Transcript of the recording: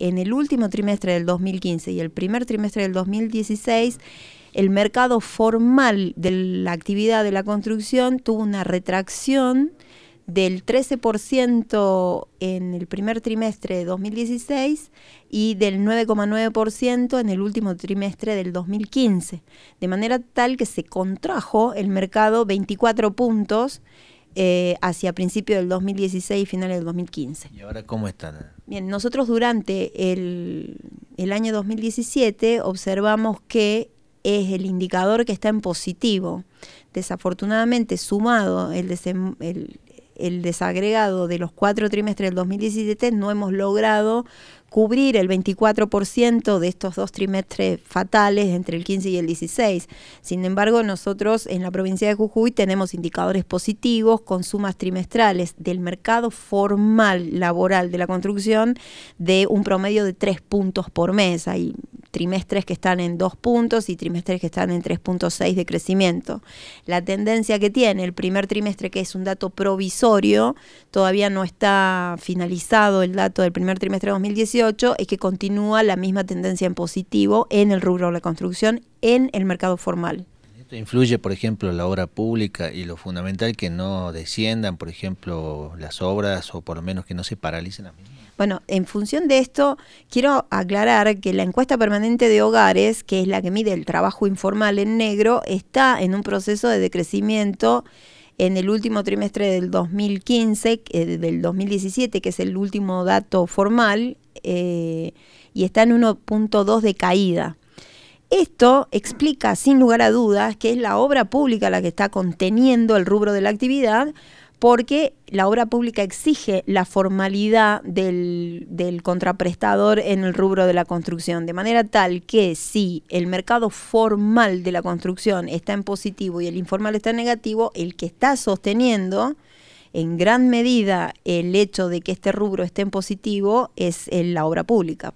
en el último trimestre del 2015 y el primer trimestre del 2016, el mercado formal de la actividad de la construcción tuvo una retracción del 13% en el primer trimestre de 2016 y del 9,9% en el último trimestre del 2015, de manera tal que se contrajo el mercado 24 puntos eh, hacia principio del 2016 y finales del 2015. ¿Y ahora cómo están? Bien, nosotros durante el, el año 2017 observamos que es el indicador que está en positivo. Desafortunadamente, sumado el, el, el desagregado de los cuatro trimestres del 2017, no hemos logrado cubrir el 24% de estos dos trimestres fatales entre el 15 y el 16. Sin embargo, nosotros en la provincia de Jujuy tenemos indicadores positivos con sumas trimestrales del mercado formal laboral de la construcción de un promedio de 3 puntos por mes. Hay trimestres que están en 2 puntos y trimestres que están en 3.6 de crecimiento. La tendencia que tiene el primer trimestre, que es un dato provisorio, todavía no está finalizado el dato del primer trimestre de 2018, es que continúa la misma tendencia en positivo en el rubro de la construcción, en el mercado formal. Esto influye, por ejemplo, la obra pública y lo fundamental que no desciendan, por ejemplo, las obras o por lo menos que no se paralicen las mismas. Bueno, en función de esto, quiero aclarar que la encuesta permanente de hogares, que es la que mide el trabajo informal en negro, está en un proceso de decrecimiento en el último trimestre del 2015, eh, del 2017, que es el último dato formal, eh, y está en 1.2 de caída. Esto explica, sin lugar a dudas, que es la obra pública la que está conteniendo el rubro de la actividad, porque la obra pública exige la formalidad del, contraprestador en el rubro de la construcción, de manera tal que si el mercado formal de la construcción está en positivo y el informal está en negativo, el que está sosteniendo en gran medida el hecho de que este rubro esté en positivo es en la obra pública.